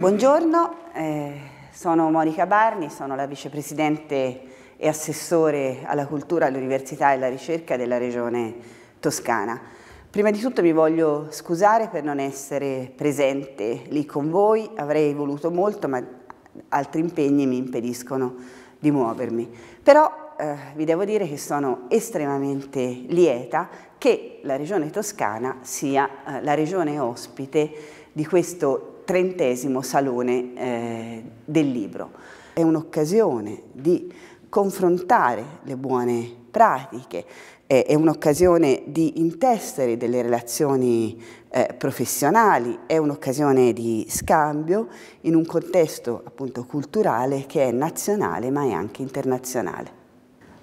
Buongiorno, eh, sono Monica Barni, sono la vicepresidente e assessore alla cultura, all'università e alla ricerca della regione toscana. Prima di tutto mi voglio scusare per non essere presente lì con voi, avrei voluto molto ma altri impegni mi impediscono di muovermi. Però eh, vi devo dire che sono estremamente lieta che la regione toscana sia eh, la regione ospite di questo trentesimo Salone eh, del Libro. È un'occasione di confrontare le buone pratiche, eh, è un'occasione di intessere delle relazioni eh, professionali, è un'occasione di scambio in un contesto appunto culturale che è nazionale ma è anche internazionale.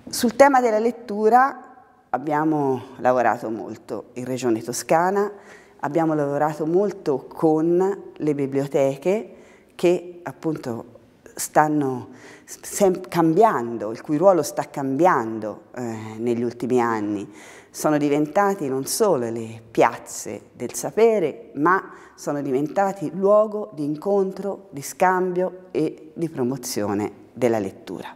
Sul tema della lettura abbiamo lavorato molto in Regione Toscana, abbiamo lavorato molto con le biblioteche che appunto stanno cambiando, il cui ruolo sta cambiando eh, negli ultimi anni. Sono diventati non solo le piazze del sapere, ma sono diventati luogo di incontro, di scambio e di promozione della lettura.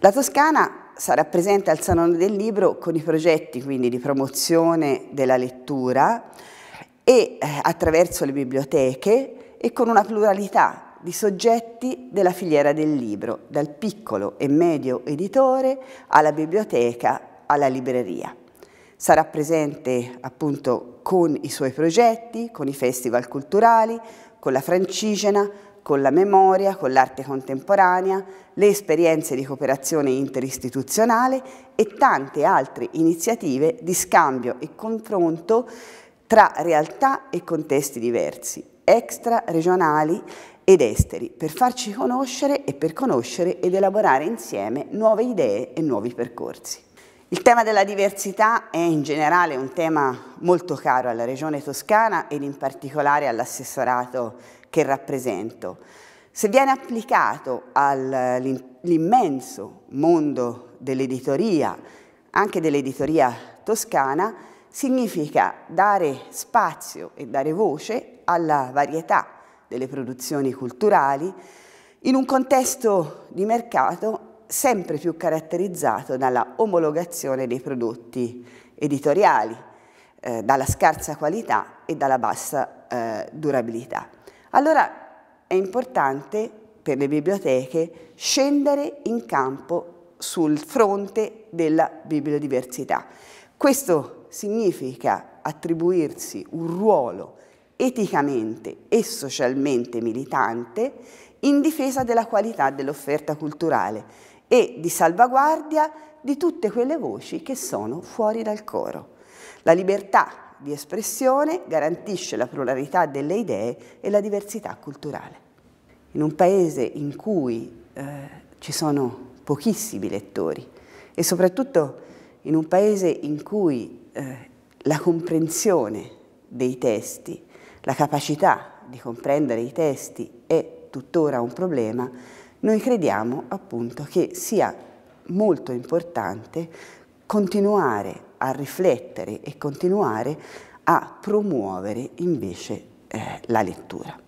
La Toscana sarà presente al Salone del Libro con i progetti quindi di promozione della lettura, e eh, attraverso le biblioteche e con una pluralità di soggetti della filiera del libro, dal piccolo e medio editore alla biblioteca, alla libreria. Sarà presente appunto con i suoi progetti, con i festival culturali, con la francigena, con la memoria, con l'arte contemporanea, le esperienze di cooperazione interistituzionale e tante altre iniziative di scambio e confronto tra realtà e contesti diversi, extra regionali ed esteri, per farci conoscere e per conoscere ed elaborare insieme nuove idee e nuovi percorsi. Il tema della diversità è in generale un tema molto caro alla Regione Toscana ed in particolare all'assessorato che rappresento. Se viene applicato all'immenso mondo dell'editoria, anche dell'editoria toscana, significa dare spazio e dare voce alla varietà delle produzioni culturali in un contesto di mercato sempre più caratterizzato dalla omologazione dei prodotti editoriali, eh, dalla scarsa qualità e dalla bassa eh, durabilità. Allora è importante per le biblioteche scendere in campo sul fronte della bibliodiversità. Questo significa attribuirsi un ruolo eticamente e socialmente militante in difesa della qualità dell'offerta culturale e di salvaguardia di tutte quelle voci che sono fuori dal coro. La libertà di espressione garantisce la pluralità delle idee e la diversità culturale. In un paese in cui eh, ci sono pochissimi lettori e soprattutto in un paese in cui eh, la comprensione dei testi, la capacità di comprendere i testi è tuttora un problema, noi crediamo appunto che sia molto importante continuare a riflettere e continuare a promuovere invece eh, la lettura.